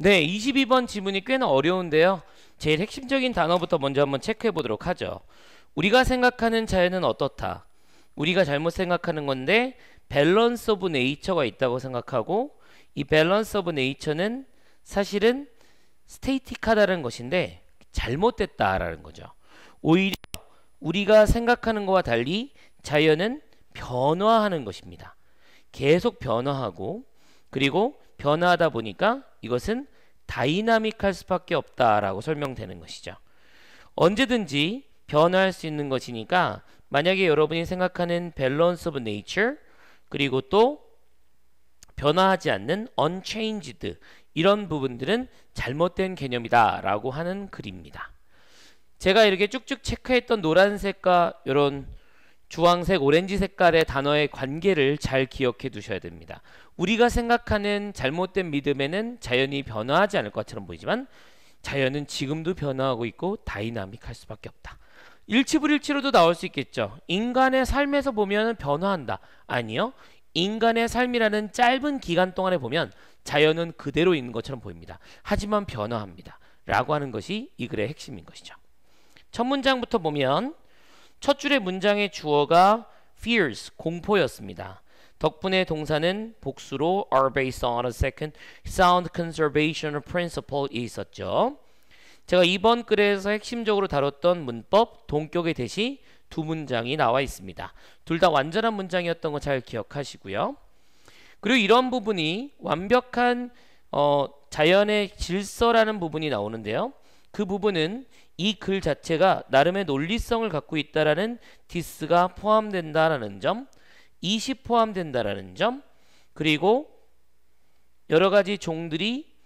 네, 22번 지문이 꽤나 어려운데요. 제일 핵심적인 단어부터 먼저 한번 체크해 보도록 하죠. 우리가 생각하는 자연은 어떻다. 우리가 잘못 생각하는 건데 밸런스 오브 네이처가 있다고 생각하고 이 밸런스 오브 네이처는 사실은 스테이틱하다는 것인데 잘못됐다라는 거죠. 오히려 우리가 생각하는 것과 달리 자연은 변화하는 것입니다. 계속 변화하고 그리고 변화하다 보니까 이것은 다이나믹할 수밖에 없다라고 설명되는 것이죠. 언제든지 변화할 수 있는 것이니까 만약에 여러분이 생각하는 밸런스 오브 네이처 그리고 또 변화하지 않는 unchanged 이런 부분들은 잘못된 개념이다 라고 하는 글입니다. 제가 이렇게 쭉쭉 체크했던 노란색과 이런 주황색, 오렌지 색깔의 단어의 관계를 잘 기억해 두셔야 됩니다. 우리가 생각하는 잘못된 믿음에는 자연이 변화하지 않을 것처럼 보이지만 자연은 지금도 변화하고 있고 다이나믹할 수밖에 없다. 일치불일치로도 나올 수 있겠죠. 인간의 삶에서 보면 변화한다. 아니요. 인간의 삶이라는 짧은 기간 동안에 보면 자연은 그대로 있는 것처럼 보입니다. 하지만 변화합니다. 라고 하는 것이 이 글의 핵심인 것이죠. 첫 문장부터 보면 첫 줄의 문장의 주어가 fears, 공포였습니다. 덕분에 동사는 복수로 are based on a second sound conservation principle이 있었죠. 제가 이번 글에서 핵심적으로 다뤘던 문법 동격의 대시 두 문장이 나와 있습니다. 둘 다 완전한 문장이었던 거 잘 기억하시고요. 그리고 이런 부분이 완벽한 어, 자연의 질서라는 부분이 나오는데요. 그 부분은 이글 자체가 나름의 논리성을 갖고 있다라는 디스가 포함된다라는 점, 이시 포함된다라는 점, 그리고 여러 가지 종들이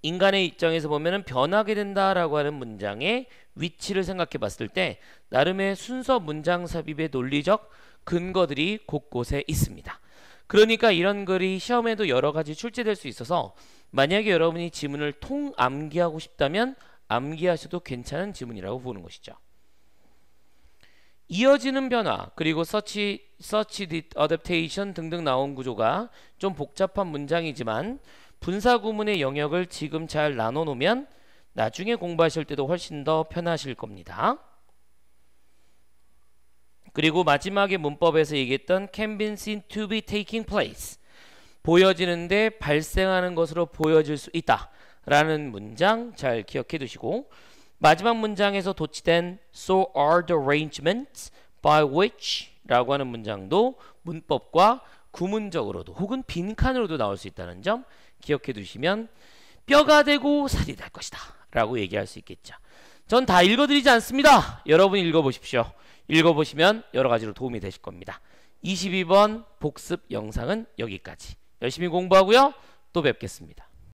인간의 입장에서 보면 변하게 된다라고 하는 문장의 위치를 생각해 봤을 때 나름의 순서 문장 삽입의 논리적 근거들이 곳곳에 있습니다. 그러니까 이런 글이 시험에도 여러 가지 출제될 수 있어서 만약에 여러분이 지문을 통암기하고 싶다면 암기하셔도 괜찮은 지문이라고 보는 것이죠. 이어지는 변화 그리고 서치 서치 어댑테이션 등등 나온 구조가 좀 복잡한 문장이지만 분사 구문의 영역을 지금 잘 나눠 놓으면 나중에 공부하실 때도 훨씬 더 편하실 겁니다. 그리고 마지막에 문법에서 얘기했던 can be seen to be taking place 보여지는데 발생하는 것으로 보여질 수 있다. 라는 문장 잘 기억해 두시고 마지막 문장에서 도치된 so are the arrangements by which 라고 하는 문장도 문법과 구문적으로도 혹은 빈칸으로도 나올 수 있다는 점 기억해 두시면 뼈가 되고 살이 될 것이다 라고 얘기할 수 있겠죠 전 다 읽어드리지 않습니다 여러분 읽어보십시오 읽어보시면 여러 가지로 도움이 되실 겁니다 22번 복습 영상은 여기까지 열심히 공부하고요 또 뵙겠습니다